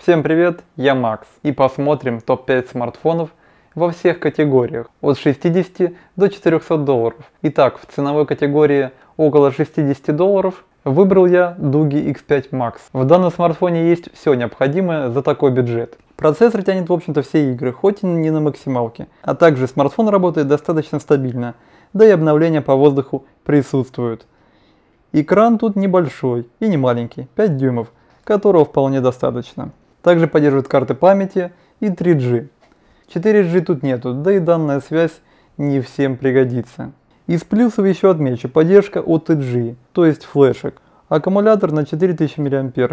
Всем привет, я Макс и посмотрим топ-5 смартфонов во всех категориях от 60 до 400 долларов. Итак, в ценовой категории около 60 долларов выбрал я Dugi X5 Max. В данном смартфоне есть все необходимое за такой бюджет. Процессор тянет в общем-то все игры, хоть и не на максималке, а также смартфон работает достаточно стабильно, да и обновления по воздуху присутствуют. Экран тут небольшой и не маленький, 5 дюймов, которого вполне достаточно. Также поддерживает карты памяти и 3G. 4G тут нету, да и данная связь не всем пригодится. Из плюсов еще отмечу поддержка OTG, то есть флешек. Аккумулятор на 4000 мА,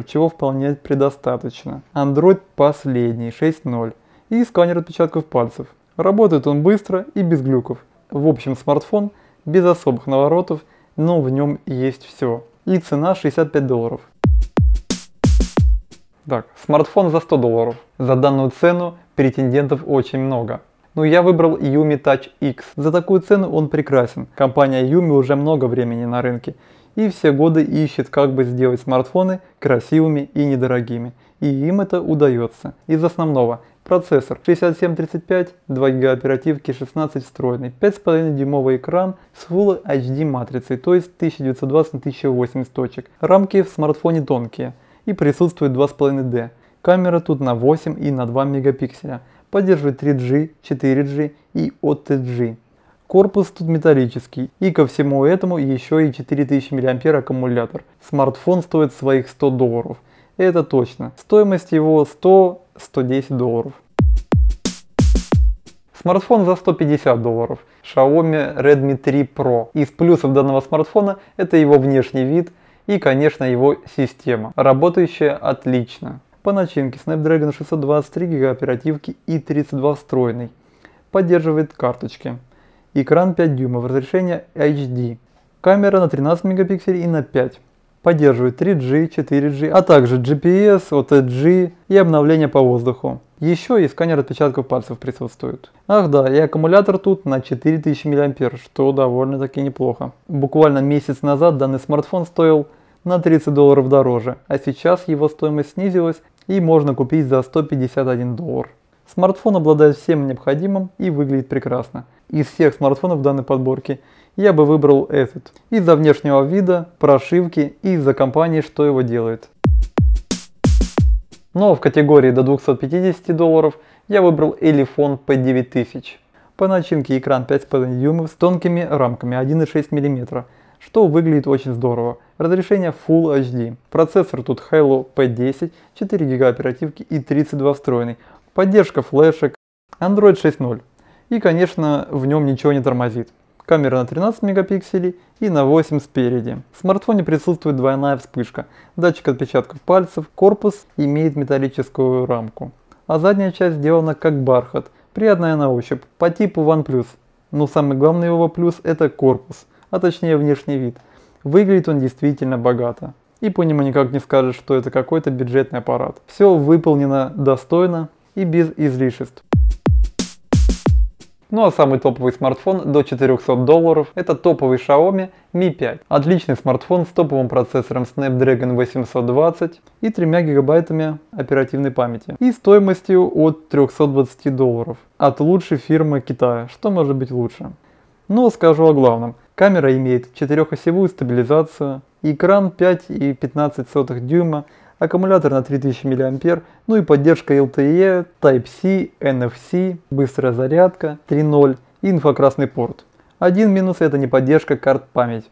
чего вполне предостаточно. Android последний, 6.0. И сканер отпечатков пальцев. Работает он быстро и без глюков. В общем, смартфон без особых наворотов – но в нем есть все. И цена 65 долларов. Так, смартфон за 100 долларов. За данную цену претендентов очень много. Но я выбрал Yumi Touch X. За такую цену он прекрасен. Компания Yumi уже много времени на рынке и все годы ищет, как бы сделать смартфоны красивыми и недорогими и им это удается. Из основного Процессор 6735, 2 ГБ оперативки, 16 встроенный, 5,5 дюймовый экран с Full HD матрицей, то есть 1920 на 1080 точек. Рамки в смартфоне тонкие и присутствует 2,5D. Камера тут на 8 и на 2 мегапикселя. Поддерживает 3G, 4G и OTG. Корпус тут металлический и ко всему этому еще и 4000 мА аккумулятор. Смартфон стоит своих 100 долларов это точно. Стоимость его 100-110 долларов. Смартфон за 150 долларов. Xiaomi Redmi 3 Pro. Из плюсов данного смартфона это его внешний вид и, конечно, его система, работающая отлично. По начинке Snapdragon 623 ГБ оперативки и 32 встроенный. Поддерживает карточки. Экран 5 дюймов, разрешение HD. Камера на 13 мегапикселей и на 5. Поддерживает 3G, 4G, а также GPS, OTG и обновление по воздуху. Еще и сканер отпечатков пальцев присутствует. Ах да, и аккумулятор тут на 4000 мА, что довольно-таки неплохо. Буквально месяц назад данный смартфон стоил на 30 долларов дороже, а сейчас его стоимость снизилась и можно купить за 151 доллар. Смартфон обладает всем необходимым и выглядит прекрасно из всех смартфонов в данной подборке, я бы выбрал этот. Из-за внешнего вида, прошивки и из-за компании, что его делает. Но в категории до 250 долларов я выбрал Elifon P9000. По начинке экран 5,5 дюймов с тонкими рамками 1,6 мм, что выглядит очень здорово. Разрешение Full HD. Процессор тут Hello P10, 4 ГБ оперативки и 32 встроенный. Поддержка флешек, Android 6.0. И, конечно, в нем ничего не тормозит. Камера на 13 мегапикселей и на 8 спереди. В смартфоне присутствует двойная вспышка, датчик отпечатков пальцев, корпус имеет металлическую рамку. А задняя часть сделана как бархат, приятная на ощупь, по типу OnePlus. Но самый главный его плюс это корпус, а точнее внешний вид. Выглядит он действительно богато. И по нему никак не скажешь, что это какой-то бюджетный аппарат. Все выполнено достойно и без излишеств. Ну а самый топовый смартфон до 400 долларов это топовый Xiaomi Mi 5. Отличный смартфон с топовым процессором Snapdragon 820 и 3 гигабайтами оперативной памяти и стоимостью от 320 долларов от лучшей фирмы Китая. Что может быть лучше? Но ну, скажу о главном. Камера имеет четырехосевую стабилизацию, экран 5,15 дюйма, аккумулятор на 3000 мА, ну и поддержка LTE, Type-C, NFC, быстрая зарядка 3.0 и инфракрасный порт. Один минус это не поддержка карт память.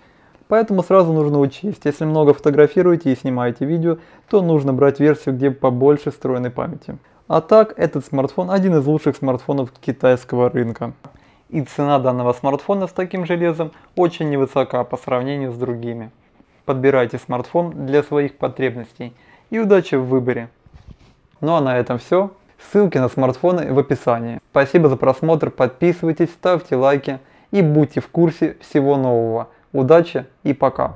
Поэтому сразу нужно учесть, если много фотографируете и снимаете видео, то нужно брать версию, где побольше встроенной памяти. А так, этот смартфон один из лучших смартфонов китайского рынка. И цена данного смартфона с таким железом очень невысока по сравнению с другими. Подбирайте смартфон для своих потребностей – и удачи в выборе. Ну а на этом все. Ссылки на смартфоны в описании. Спасибо за просмотр, подписывайтесь, ставьте лайки и будьте в курсе всего нового. Удачи и пока!